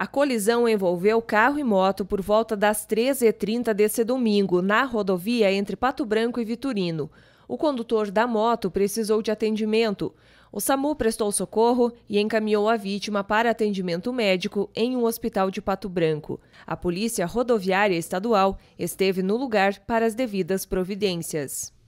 A colisão envolveu carro e moto por volta das 13h30 desse domingo, na rodovia entre Pato Branco e Vitorino. O condutor da moto precisou de atendimento. O SAMU prestou socorro e encaminhou a vítima para atendimento médico em um hospital de Pato Branco. A Polícia Rodoviária Estadual esteve no lugar para as devidas providências.